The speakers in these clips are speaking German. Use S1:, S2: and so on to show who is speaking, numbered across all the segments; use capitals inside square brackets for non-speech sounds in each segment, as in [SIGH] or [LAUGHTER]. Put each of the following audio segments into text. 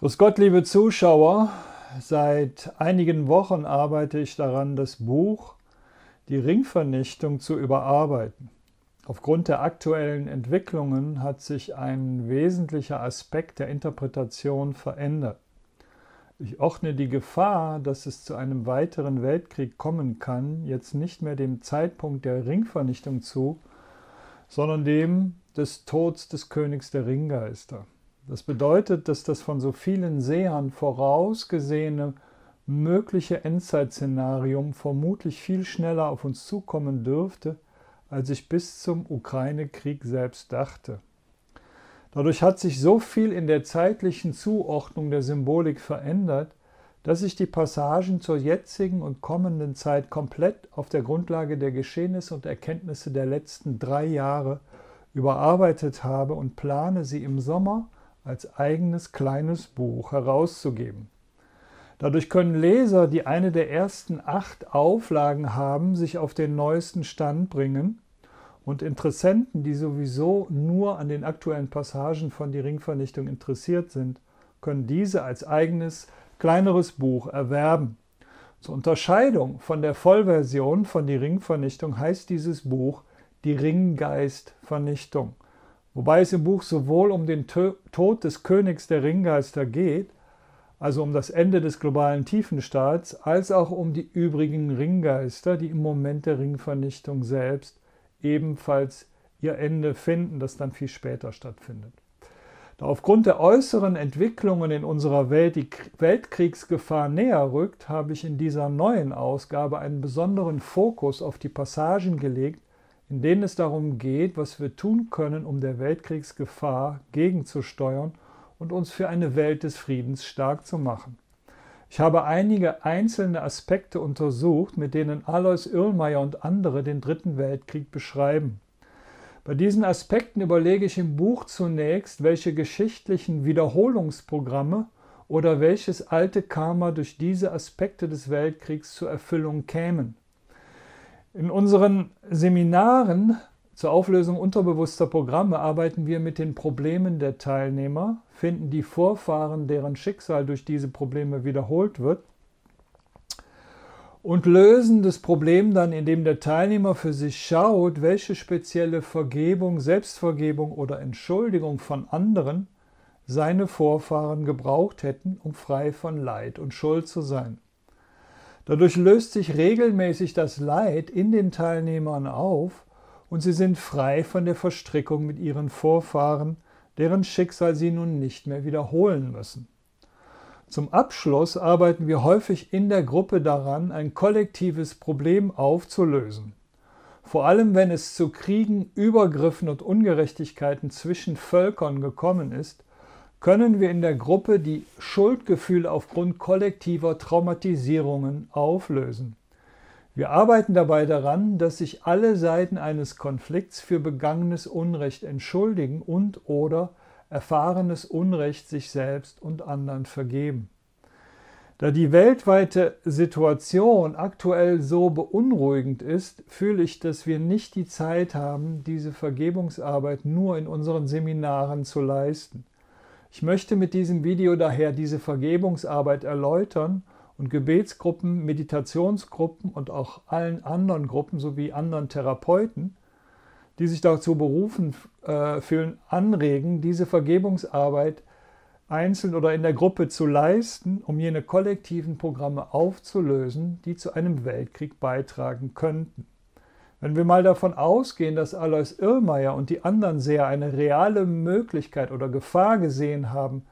S1: Grüß Gott, liebe Zuschauer. Seit einigen Wochen arbeite ich daran, das Buch Die Ringvernichtung zu überarbeiten. Aufgrund der aktuellen Entwicklungen hat sich ein wesentlicher Aspekt der Interpretation verändert. Ich ordne die Gefahr, dass es zu einem weiteren Weltkrieg kommen kann, jetzt nicht mehr dem Zeitpunkt der Ringvernichtung zu, sondern dem des Todes des Königs der Ringgeister. Das bedeutet, dass das von so vielen Sehern vorausgesehene mögliche Endzeitszenarium vermutlich viel schneller auf uns zukommen dürfte, als ich bis zum Ukraine-Krieg selbst dachte. Dadurch hat sich so viel in der zeitlichen Zuordnung der Symbolik verändert, dass ich die Passagen zur jetzigen und kommenden Zeit komplett auf der Grundlage der Geschehnisse und Erkenntnisse der letzten drei Jahre überarbeitet habe und plane sie im Sommer als eigenes kleines Buch herauszugeben. Dadurch können Leser, die eine der ersten acht Auflagen haben, sich auf den neuesten Stand bringen und Interessenten, die sowieso nur an den aktuellen Passagen von Die Ringvernichtung interessiert sind, können diese als eigenes kleineres Buch erwerben. Zur Unterscheidung von der Vollversion von Die Ringvernichtung heißt dieses Buch Die Ringgeistvernichtung. Wobei es im Buch sowohl um den Tod des Königs der Ringgeister geht, also um das Ende des globalen Tiefenstaats, als auch um die übrigen Ringgeister, die im Moment der Ringvernichtung selbst ebenfalls ihr Ende finden, das dann viel später stattfindet. Da aufgrund der äußeren Entwicklungen in unserer Welt die Weltkriegsgefahr näher rückt, habe ich in dieser neuen Ausgabe einen besonderen Fokus auf die Passagen gelegt, in denen es darum geht, was wir tun können, um der Weltkriegsgefahr gegenzusteuern und uns für eine Welt des Friedens stark zu machen. Ich habe einige einzelne Aspekte untersucht, mit denen Alois Irlmeier und andere den Dritten Weltkrieg beschreiben. Bei diesen Aspekten überlege ich im Buch zunächst, welche geschichtlichen Wiederholungsprogramme oder welches alte Karma durch diese Aspekte des Weltkriegs zur Erfüllung kämen. In unseren Seminaren zur Auflösung unterbewusster Programme arbeiten wir mit den Problemen der Teilnehmer, finden die Vorfahren, deren Schicksal durch diese Probleme wiederholt wird und lösen das Problem dann, indem der Teilnehmer für sich schaut, welche spezielle Vergebung, Selbstvergebung oder Entschuldigung von anderen seine Vorfahren gebraucht hätten, um frei von Leid und Schuld zu sein. Dadurch löst sich regelmäßig das Leid in den Teilnehmern auf und sie sind frei von der Verstrickung mit ihren Vorfahren, deren Schicksal sie nun nicht mehr wiederholen müssen. Zum Abschluss arbeiten wir häufig in der Gruppe daran, ein kollektives Problem aufzulösen. Vor allem wenn es zu Kriegen, Übergriffen und Ungerechtigkeiten zwischen Völkern gekommen ist, können wir in der Gruppe die Schuldgefühle aufgrund kollektiver Traumatisierungen auflösen. Wir arbeiten dabei daran, dass sich alle Seiten eines Konflikts für begangenes Unrecht entschuldigen und oder erfahrenes Unrecht sich selbst und anderen vergeben. Da die weltweite Situation aktuell so beunruhigend ist, fühle ich, dass wir nicht die Zeit haben, diese Vergebungsarbeit nur in unseren Seminaren zu leisten. Ich möchte mit diesem Video daher diese Vergebungsarbeit erläutern und Gebetsgruppen, Meditationsgruppen und auch allen anderen Gruppen sowie anderen Therapeuten, die sich dazu berufen äh, fühlen, anregen, diese Vergebungsarbeit einzeln oder in der Gruppe zu leisten, um jene kollektiven Programme aufzulösen, die zu einem Weltkrieg beitragen könnten. Wenn wir mal davon ausgehen, dass Alois Irrmeier und die anderen Seher eine reale Möglichkeit oder Gefahr gesehen haben,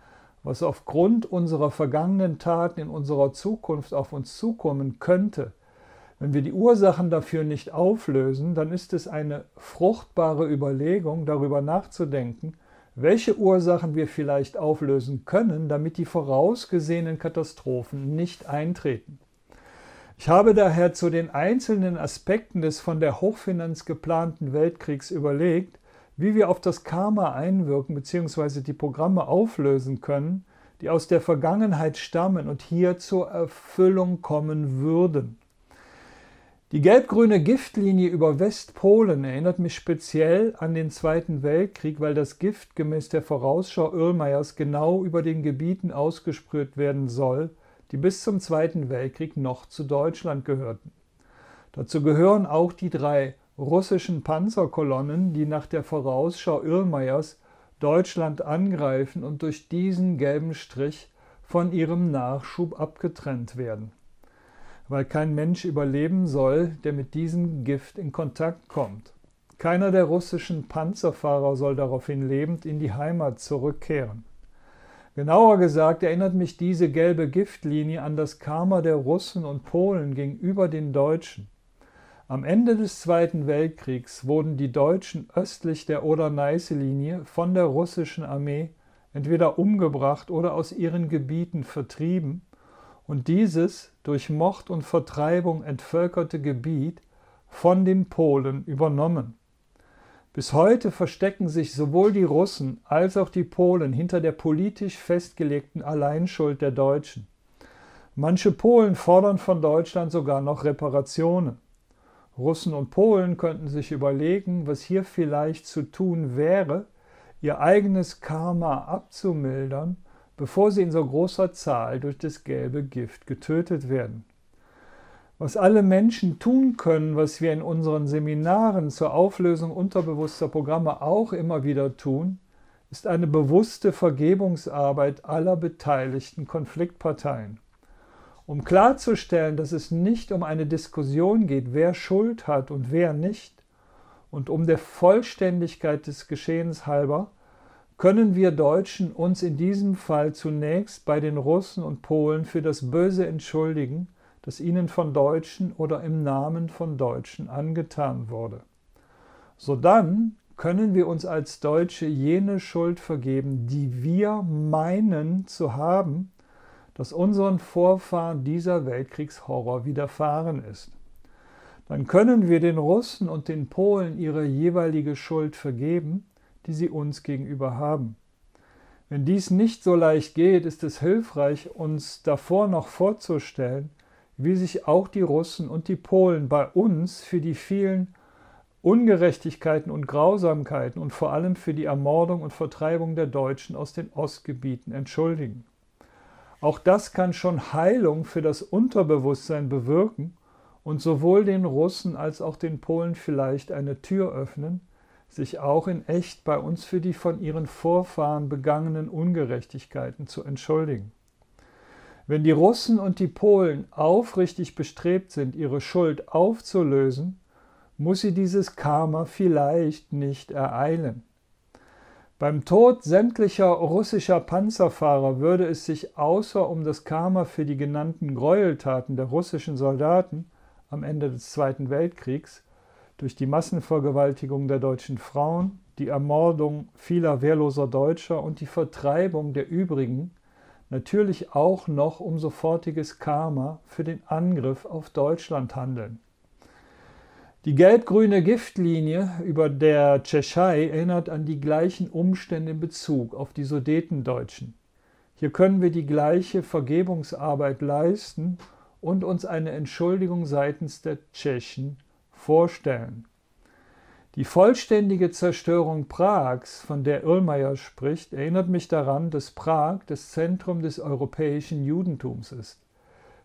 S1: was aufgrund unserer vergangenen Taten in unserer Zukunft auf uns zukommen könnte, wenn wir die Ursachen dafür nicht auflösen, dann ist es eine fruchtbare Überlegung, darüber nachzudenken, welche Ursachen wir vielleicht auflösen können, damit die vorausgesehenen Katastrophen nicht eintreten. Ich habe daher zu den einzelnen Aspekten des von der Hochfinanz geplanten Weltkriegs überlegt, wie wir auf das Karma einwirken bzw. die Programme auflösen können, die aus der Vergangenheit stammen und hier zur Erfüllung kommen würden. Die gelb-grüne Giftlinie über Westpolen erinnert mich speziell an den Zweiten Weltkrieg, weil das Gift gemäß der Vorausschau Irrmeyers genau über den Gebieten ausgesprüht werden soll, die bis zum Zweiten Weltkrieg noch zu Deutschland gehörten. Dazu gehören auch die drei russischen Panzerkolonnen, die nach der Vorausschau Irrmeyers Deutschland angreifen und durch diesen gelben Strich von ihrem Nachschub abgetrennt werden, weil kein Mensch überleben soll, der mit diesem Gift in Kontakt kommt. Keiner der russischen Panzerfahrer soll daraufhin lebend in die Heimat zurückkehren. Genauer gesagt erinnert mich diese gelbe Giftlinie an das Karma der Russen und Polen gegenüber den Deutschen. Am Ende des Zweiten Weltkriegs wurden die Deutschen östlich der Oder-Neiße-Linie von der russischen Armee entweder umgebracht oder aus ihren Gebieten vertrieben und dieses durch Mord und Vertreibung entvölkerte Gebiet von den Polen übernommen. Bis heute verstecken sich sowohl die Russen als auch die Polen hinter der politisch festgelegten Alleinschuld der Deutschen. Manche Polen fordern von Deutschland sogar noch Reparationen. Russen und Polen könnten sich überlegen, was hier vielleicht zu tun wäre, ihr eigenes Karma abzumildern, bevor sie in so großer Zahl durch das gelbe Gift getötet werden. Was alle Menschen tun können, was wir in unseren Seminaren zur Auflösung unterbewusster Programme auch immer wieder tun, ist eine bewusste Vergebungsarbeit aller beteiligten Konfliktparteien. Um klarzustellen, dass es nicht um eine Diskussion geht, wer Schuld hat und wer nicht, und um der Vollständigkeit des Geschehens halber, können wir Deutschen uns in diesem Fall zunächst bei den Russen und Polen für das Böse entschuldigen, das ihnen von Deutschen oder im Namen von Deutschen angetan wurde. Sodann können wir uns als Deutsche jene Schuld vergeben, die wir meinen zu haben, dass unseren Vorfahren dieser Weltkriegshorror widerfahren ist. Dann können wir den Russen und den Polen ihre jeweilige Schuld vergeben, die sie uns gegenüber haben. Wenn dies nicht so leicht geht, ist es hilfreich, uns davor noch vorzustellen, wie sich auch die Russen und die Polen bei uns für die vielen Ungerechtigkeiten und Grausamkeiten und vor allem für die Ermordung und Vertreibung der Deutschen aus den Ostgebieten entschuldigen. Auch das kann schon Heilung für das Unterbewusstsein bewirken und sowohl den Russen als auch den Polen vielleicht eine Tür öffnen, sich auch in echt bei uns für die von ihren Vorfahren begangenen Ungerechtigkeiten zu entschuldigen. Wenn die Russen und die Polen aufrichtig bestrebt sind, ihre Schuld aufzulösen, muss sie dieses Karma vielleicht nicht ereilen. Beim Tod sämtlicher russischer Panzerfahrer würde es sich außer um das Karma für die genannten Gräueltaten der russischen Soldaten am Ende des Zweiten Weltkriegs durch die Massenvergewaltigung der deutschen Frauen, die Ermordung vieler wehrloser Deutscher und die Vertreibung der übrigen natürlich auch noch um sofortiges Karma für den Angriff auf Deutschland handeln. Die gelb-grüne Giftlinie über der Tschechei erinnert an die gleichen Umstände in Bezug auf die Sudetendeutschen. Hier können wir die gleiche Vergebungsarbeit leisten und uns eine Entschuldigung seitens der Tschechen vorstellen. Die vollständige Zerstörung Prags, von der Irlmayer spricht, erinnert mich daran, dass Prag das Zentrum des europäischen Judentums ist.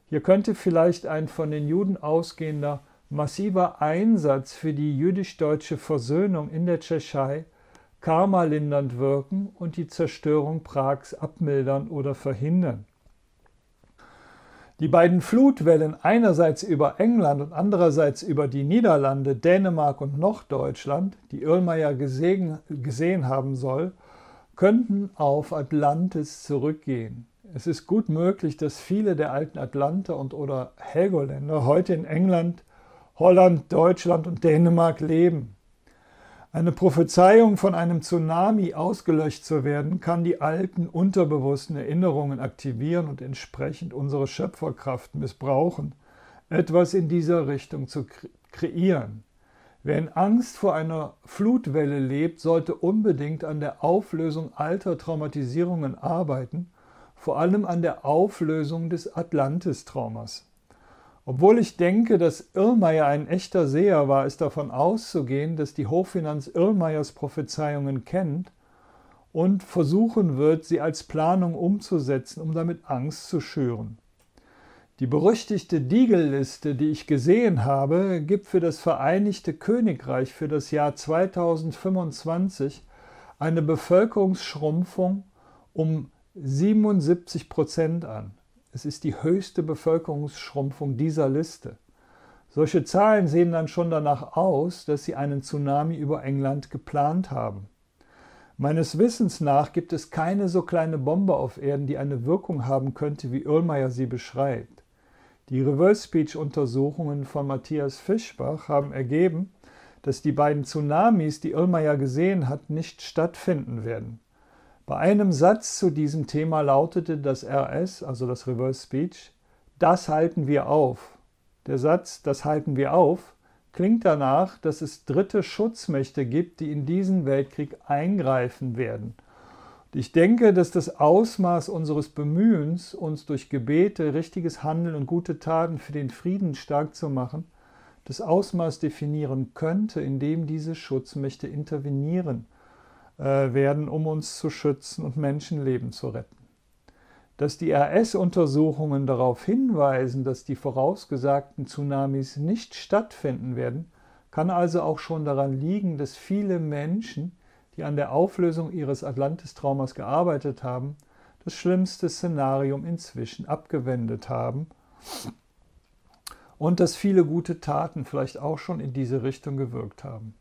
S1: Hier könnte vielleicht ein von den Juden ausgehender massiver Einsatz für die jüdisch-deutsche Versöhnung in der Tschechei karmalindernd wirken und die Zerstörung Prags abmildern oder verhindern. Die beiden Flutwellen einerseits über England und andererseits über die Niederlande, Dänemark und Norddeutschland, die Irlmayer gesehen, gesehen haben soll, könnten auf Atlantis zurückgehen. Es ist gut möglich, dass viele der alten Atlanter und oder Helgoländer heute in England, Holland, Deutschland und Dänemark leben. Eine Prophezeiung von einem Tsunami ausgelöscht zu werden, kann die alten unterbewussten Erinnerungen aktivieren und entsprechend unsere Schöpferkraft missbrauchen, etwas in dieser Richtung zu kreieren. Wer in Angst vor einer Flutwelle lebt, sollte unbedingt an der Auflösung alter Traumatisierungen arbeiten, vor allem an der Auflösung des Atlantis-Traumas. Obwohl ich denke, dass Irrmeier ein echter Seher war, ist davon auszugehen, dass die Hochfinanz Irrmeiers Prophezeiungen kennt und versuchen wird, sie als Planung umzusetzen, um damit Angst zu schüren. Die berüchtigte Diegelliste, die ich gesehen habe, gibt für das Vereinigte Königreich für das Jahr 2025 eine Bevölkerungsschrumpfung um 77 Prozent an. Es ist die höchste Bevölkerungsschrumpfung dieser Liste. Solche Zahlen sehen dann schon danach aus, dass sie einen Tsunami über England geplant haben. Meines Wissens nach gibt es keine so kleine Bombe auf Erden, die eine Wirkung haben könnte, wie Irlmeier sie beschreibt. Die Reverse Speech Untersuchungen von Matthias Fischbach haben ergeben, dass die beiden Tsunamis, die Irlmeier gesehen hat, nicht stattfinden werden. Bei einem Satz zu diesem Thema lautete das RS, also das Reverse Speech, das halten wir auf. Der Satz, das halten wir auf, klingt danach, dass es dritte Schutzmächte gibt, die in diesen Weltkrieg eingreifen werden. ich denke, dass das Ausmaß unseres Bemühens, uns durch Gebete, richtiges Handeln und gute Taten für den Frieden stark zu machen, das Ausmaß definieren könnte, in dem diese Schutzmächte intervenieren äh, werden, um uns zu schützen und Menschenleben zu retten. Dass die RS-Untersuchungen darauf hinweisen, dass die vorausgesagten Tsunamis nicht stattfinden werden, kann also auch schon daran liegen, dass viele Menschen, die an der Auflösung ihres Atlantis-Traumas gearbeitet haben, das schlimmste Szenarium inzwischen abgewendet haben und dass viele gute Taten vielleicht auch schon in diese Richtung gewirkt haben.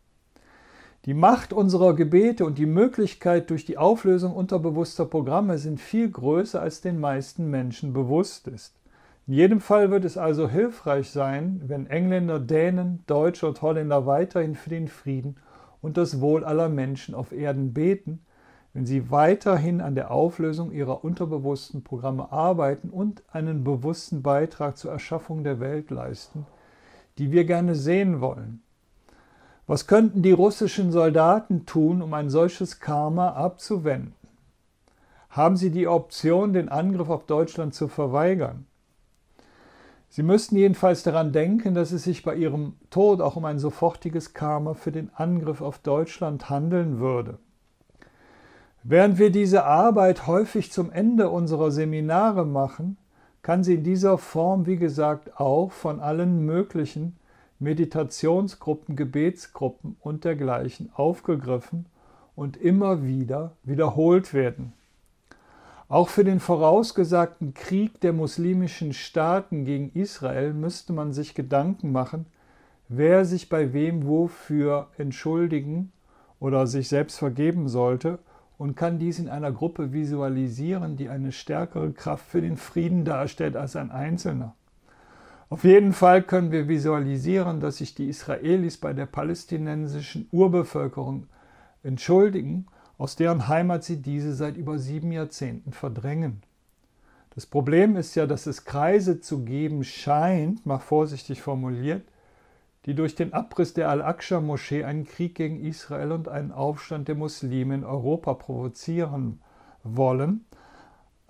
S1: Die Macht unserer Gebete und die Möglichkeit durch die Auflösung unterbewusster Programme sind viel größer, als den meisten Menschen bewusst ist. In jedem Fall wird es also hilfreich sein, wenn Engländer, Dänen, Deutsche und Holländer weiterhin für den Frieden und das Wohl aller Menschen auf Erden beten, wenn sie weiterhin an der Auflösung ihrer unterbewussten Programme arbeiten und einen bewussten Beitrag zur Erschaffung der Welt leisten, die wir gerne sehen wollen. Was könnten die russischen Soldaten tun, um ein solches Karma abzuwenden? Haben sie die Option, den Angriff auf Deutschland zu verweigern? Sie müssten jedenfalls daran denken, dass es sich bei ihrem Tod auch um ein sofortiges Karma für den Angriff auf Deutschland handeln würde. Während wir diese Arbeit häufig zum Ende unserer Seminare machen, kann sie in dieser Form, wie gesagt, auch von allen möglichen Meditationsgruppen, Gebetsgruppen und dergleichen aufgegriffen und immer wieder wiederholt werden. Auch für den vorausgesagten Krieg der muslimischen Staaten gegen Israel müsste man sich Gedanken machen, wer sich bei wem wofür entschuldigen oder sich selbst vergeben sollte und kann dies in einer Gruppe visualisieren, die eine stärkere Kraft für den Frieden darstellt als ein Einzelner. Auf jeden Fall können wir visualisieren, dass sich die Israelis bei der palästinensischen Urbevölkerung entschuldigen, aus deren Heimat sie diese seit über sieben Jahrzehnten verdrängen. Das Problem ist ja, dass es Kreise zu geben scheint, mal vorsichtig formuliert, die durch den Abriss der Al-Aqsa-Moschee einen Krieg gegen Israel und einen Aufstand der Muslime in Europa provozieren wollen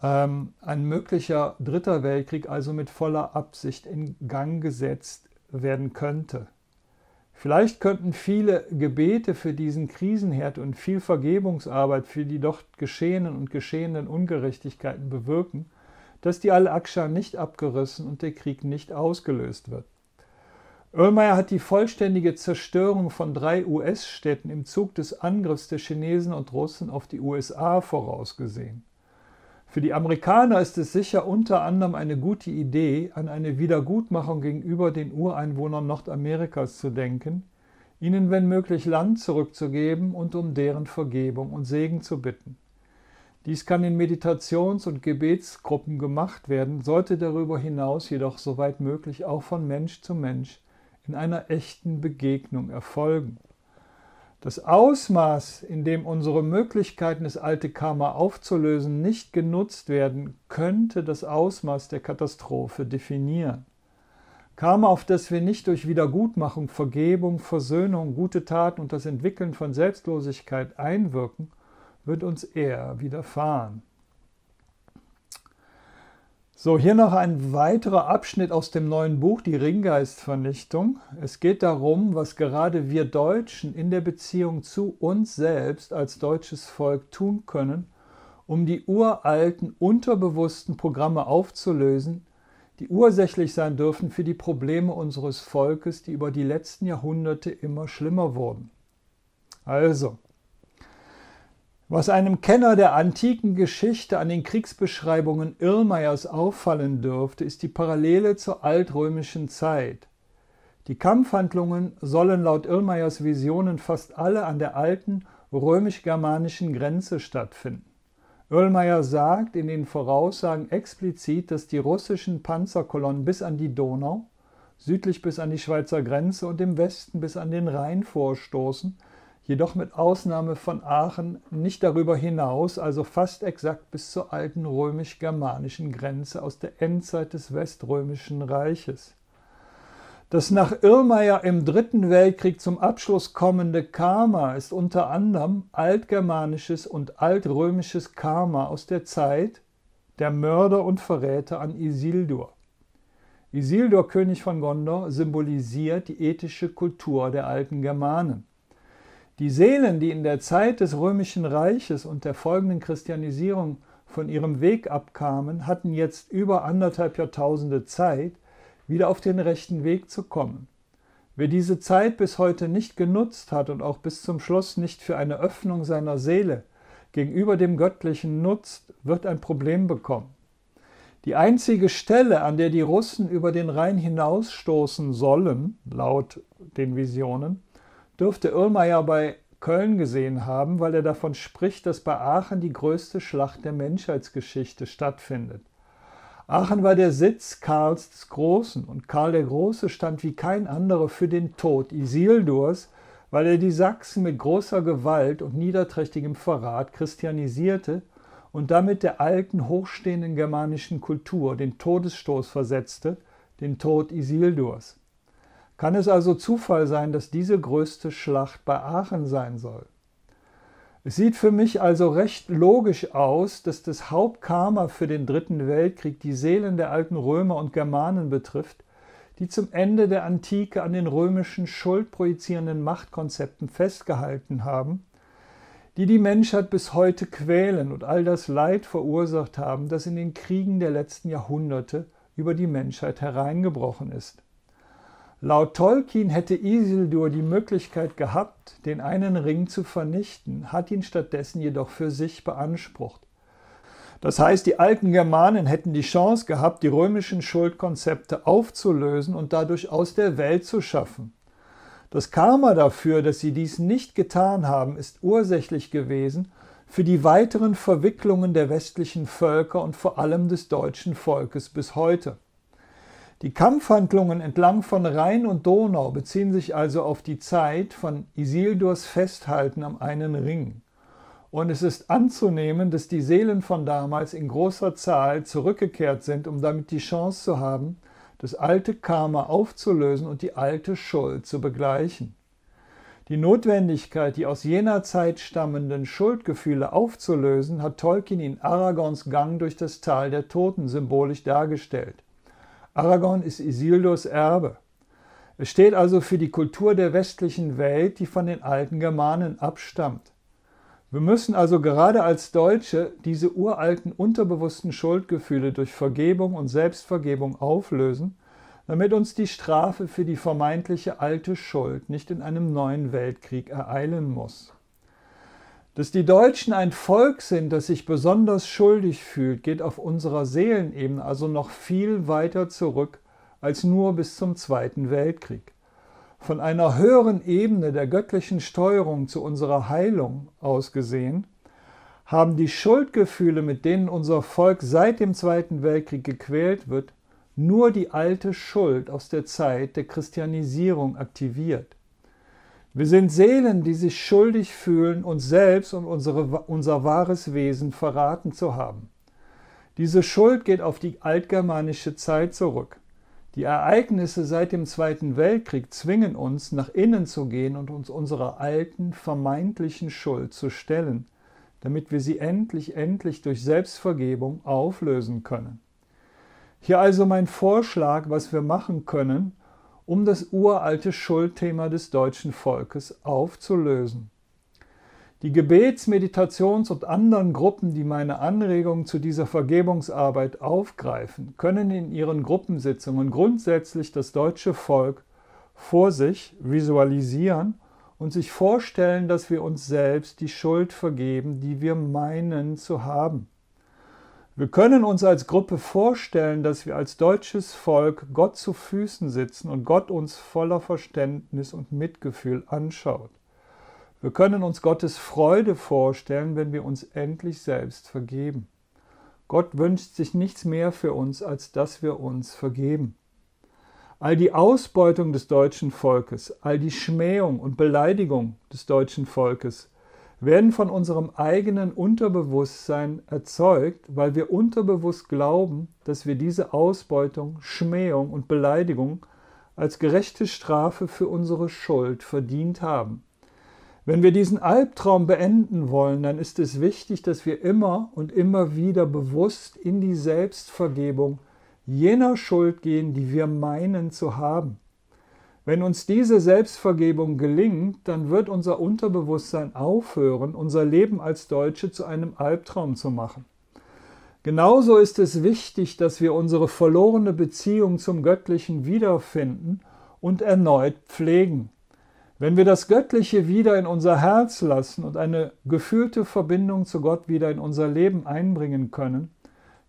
S1: ähm, ein möglicher dritter Weltkrieg also mit voller Absicht in Gang gesetzt werden könnte. Vielleicht könnten viele Gebete für diesen Krisenherd und viel Vergebungsarbeit für die dort geschehenen und geschehenden Ungerechtigkeiten bewirken, dass die Al-Aqsa nicht abgerissen und der Krieg nicht ausgelöst wird. Ölmeier hat die vollständige Zerstörung von drei US-Städten im Zug des Angriffs der Chinesen und Russen auf die USA vorausgesehen. Für die Amerikaner ist es sicher unter anderem eine gute Idee, an eine Wiedergutmachung gegenüber den Ureinwohnern Nordamerikas zu denken, ihnen wenn möglich Land zurückzugeben und um deren Vergebung und Segen zu bitten. Dies kann in Meditations- und Gebetsgruppen gemacht werden, sollte darüber hinaus jedoch soweit möglich auch von Mensch zu Mensch in einer echten Begegnung erfolgen. Das Ausmaß, in dem unsere Möglichkeiten, das alte Karma aufzulösen, nicht genutzt werden, könnte das Ausmaß der Katastrophe definieren. Karma, auf das wir nicht durch Wiedergutmachung, Vergebung, Versöhnung, gute Taten und das Entwickeln von Selbstlosigkeit einwirken, wird uns eher widerfahren. So, hier noch ein weiterer Abschnitt aus dem neuen Buch, die Ringgeistvernichtung. Es geht darum, was gerade wir Deutschen in der Beziehung zu uns selbst als deutsches Volk tun können, um die uralten, unterbewussten Programme aufzulösen, die ursächlich sein dürfen für die Probleme unseres Volkes, die über die letzten Jahrhunderte immer schlimmer wurden. Also, was einem Kenner der antiken Geschichte an den Kriegsbeschreibungen Irrmeyers auffallen dürfte, ist die Parallele zur altrömischen Zeit. Die Kampfhandlungen sollen laut Irrmeyers Visionen fast alle an der alten römisch-germanischen Grenze stattfinden. Irlmeyer sagt in den Voraussagen explizit, dass die russischen Panzerkolonnen bis an die Donau, südlich bis an die Schweizer Grenze und im Westen bis an den Rhein vorstoßen – jedoch mit Ausnahme von Aachen nicht darüber hinaus, also fast exakt bis zur alten römisch-germanischen Grenze aus der Endzeit des Weströmischen Reiches. Das nach Irrmeier im Dritten Weltkrieg zum Abschluss kommende Karma ist unter anderem altgermanisches und altrömisches Karma aus der Zeit der Mörder und Verräter an Isildur. Isildur, König von Gondor, symbolisiert die ethische Kultur der alten Germanen. Die Seelen, die in der Zeit des römischen Reiches und der folgenden Christianisierung von ihrem Weg abkamen, hatten jetzt über anderthalb Jahrtausende Zeit, wieder auf den rechten Weg zu kommen. Wer diese Zeit bis heute nicht genutzt hat und auch bis zum Schluss nicht für eine Öffnung seiner Seele gegenüber dem Göttlichen nutzt, wird ein Problem bekommen. Die einzige Stelle, an der die Russen über den Rhein hinausstoßen sollen, laut den Visionen, dürfte Irlmeier bei Köln gesehen haben, weil er davon spricht, dass bei Aachen die größte Schlacht der Menschheitsgeschichte stattfindet. Aachen war der Sitz Karls des Großen und Karl der Große stand wie kein anderer für den Tod Isildurs, weil er die Sachsen mit großer Gewalt und niederträchtigem Verrat christianisierte und damit der alten, hochstehenden germanischen Kultur den Todesstoß versetzte, den Tod Isildurs. Kann es also Zufall sein, dass diese größte Schlacht bei Aachen sein soll? Es sieht für mich also recht logisch aus, dass das Hauptkarma für den Dritten Weltkrieg die Seelen der alten Römer und Germanen betrifft, die zum Ende der Antike an den römischen schuldprojizierenden Machtkonzepten festgehalten haben, die die Menschheit bis heute quälen und all das Leid verursacht haben, das in den Kriegen der letzten Jahrhunderte über die Menschheit hereingebrochen ist. Laut Tolkien hätte Isildur die Möglichkeit gehabt, den einen Ring zu vernichten, hat ihn stattdessen jedoch für sich beansprucht. Das heißt, die alten Germanen hätten die Chance gehabt, die römischen Schuldkonzepte aufzulösen und dadurch aus der Welt zu schaffen. Das Karma dafür, dass sie dies nicht getan haben, ist ursächlich gewesen für die weiteren Verwicklungen der westlichen Völker und vor allem des deutschen Volkes bis heute. Die Kampfhandlungen entlang von Rhein und Donau beziehen sich also auf die Zeit von Isildurs Festhalten am einen Ring. Und es ist anzunehmen, dass die Seelen von damals in großer Zahl zurückgekehrt sind, um damit die Chance zu haben, das alte Karma aufzulösen und die alte Schuld zu begleichen. Die Notwendigkeit, die aus jener Zeit stammenden Schuldgefühle aufzulösen, hat Tolkien in Aragons Gang durch das Tal der Toten symbolisch dargestellt. Aragon ist Isildurs Erbe. Es steht also für die Kultur der westlichen Welt, die von den alten Germanen abstammt. Wir müssen also gerade als Deutsche diese uralten unterbewussten Schuldgefühle durch Vergebung und Selbstvergebung auflösen, damit uns die Strafe für die vermeintliche alte Schuld nicht in einem neuen Weltkrieg ereilen muss. Dass die Deutschen ein Volk sind, das sich besonders schuldig fühlt, geht auf unserer Seelenebene also noch viel weiter zurück als nur bis zum Zweiten Weltkrieg. Von einer höheren Ebene der göttlichen Steuerung zu unserer Heilung aus gesehen, haben die Schuldgefühle, mit denen unser Volk seit dem Zweiten Weltkrieg gequält wird, nur die alte Schuld aus der Zeit der Christianisierung aktiviert. Wir sind Seelen, die sich schuldig fühlen, uns selbst und unsere, unser wahres Wesen verraten zu haben. Diese Schuld geht auf die altgermanische Zeit zurück. Die Ereignisse seit dem Zweiten Weltkrieg zwingen uns, nach innen zu gehen und uns unserer alten, vermeintlichen Schuld zu stellen, damit wir sie endlich, endlich durch Selbstvergebung auflösen können. Hier also mein Vorschlag, was wir machen können, um das uralte Schuldthema des deutschen Volkes aufzulösen. Die Gebets-, Meditations- und anderen Gruppen, die meine Anregungen zu dieser Vergebungsarbeit aufgreifen, können in ihren Gruppensitzungen grundsätzlich das deutsche Volk vor sich visualisieren und sich vorstellen, dass wir uns selbst die Schuld vergeben, die wir meinen zu haben. Wir können uns als Gruppe vorstellen, dass wir als deutsches Volk Gott zu Füßen sitzen und Gott uns voller Verständnis und Mitgefühl anschaut. Wir können uns Gottes Freude vorstellen, wenn wir uns endlich selbst vergeben. Gott wünscht sich nichts mehr für uns, als dass wir uns vergeben. All die Ausbeutung des deutschen Volkes, all die Schmähung und Beleidigung des deutschen Volkes werden von unserem eigenen Unterbewusstsein erzeugt, weil wir unterbewusst glauben, dass wir diese Ausbeutung, Schmähung und Beleidigung als gerechte Strafe für unsere Schuld verdient haben. Wenn wir diesen Albtraum beenden wollen, dann ist es wichtig, dass wir immer und immer wieder bewusst in die Selbstvergebung jener Schuld gehen, die wir meinen zu haben. Wenn uns diese Selbstvergebung gelingt, dann wird unser Unterbewusstsein aufhören, unser Leben als Deutsche zu einem Albtraum zu machen. Genauso ist es wichtig, dass wir unsere verlorene Beziehung zum Göttlichen wiederfinden und erneut pflegen. Wenn wir das Göttliche wieder in unser Herz lassen und eine gefühlte Verbindung zu Gott wieder in unser Leben einbringen können,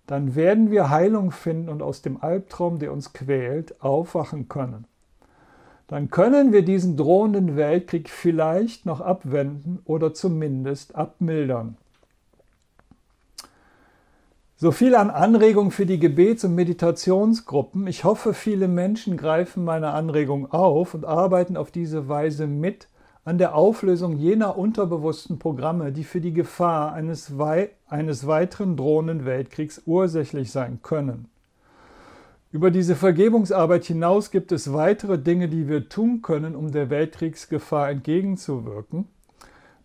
S1: dann werden wir Heilung finden und aus dem Albtraum, der uns quält, aufwachen können dann können wir diesen drohenden Weltkrieg vielleicht noch abwenden oder zumindest abmildern. So viel an Anregung für die Gebets- und Meditationsgruppen. Ich hoffe, viele Menschen greifen meine Anregung auf und arbeiten auf diese Weise mit an der Auflösung jener unterbewussten Programme, die für die Gefahr eines, wei eines weiteren drohenden Weltkriegs ursächlich sein können. Über diese Vergebungsarbeit hinaus gibt es weitere Dinge, die wir tun können, um der Weltkriegsgefahr entgegenzuwirken.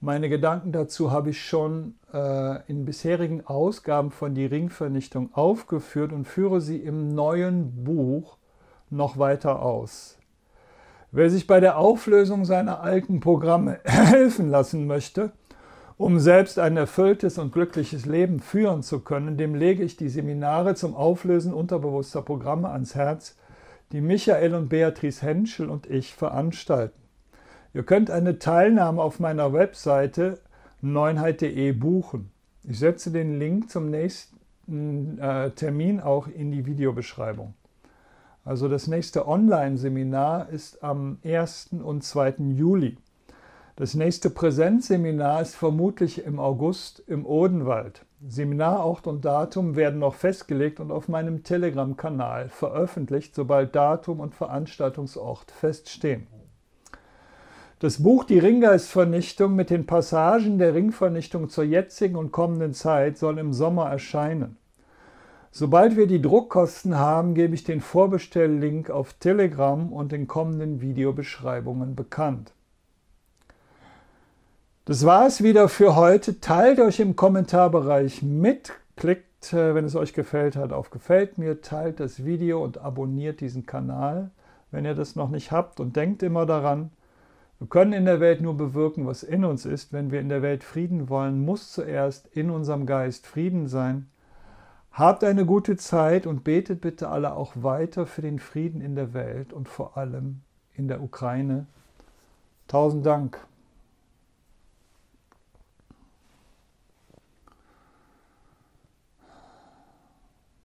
S1: Meine Gedanken dazu habe ich schon äh, in bisherigen Ausgaben von Die Ringvernichtung aufgeführt und führe sie im neuen Buch noch weiter aus. Wer sich bei der Auflösung seiner alten Programme [LAUGHS] helfen lassen möchte, um selbst ein erfülltes und glückliches Leben führen zu können, dem lege ich die Seminare zum Auflösen unterbewusster Programme ans Herz, die Michael und Beatrice Henschel und ich veranstalten. Ihr könnt eine Teilnahme auf meiner Webseite neunheit.de buchen. Ich setze den Link zum nächsten äh, Termin auch in die Videobeschreibung. Also das nächste Online-Seminar ist am 1. und 2. Juli. Das nächste Präsenzseminar ist vermutlich im August im Odenwald. Seminarort und Datum werden noch festgelegt und auf meinem Telegram-Kanal veröffentlicht, sobald Datum und Veranstaltungsort feststehen. Das Buch Die Ringgeistvernichtung mit den Passagen der Ringvernichtung zur jetzigen und kommenden Zeit soll im Sommer erscheinen. Sobald wir die Druckkosten haben, gebe ich den Vorbestelllink auf Telegram und den kommenden Videobeschreibungen bekannt. Das war es wieder für heute. Teilt euch im Kommentarbereich mit. Klickt, äh, wenn es euch gefällt hat, auf Gefällt mir. Teilt das Video und abonniert diesen Kanal, wenn ihr das noch nicht habt. Und denkt immer daran, wir können in der Welt nur bewirken, was in uns ist. Wenn wir in der Welt Frieden wollen, muss zuerst in unserem Geist Frieden sein. Habt eine gute Zeit und betet bitte alle auch weiter für den Frieden in der Welt und vor allem in der Ukraine. Tausend Dank.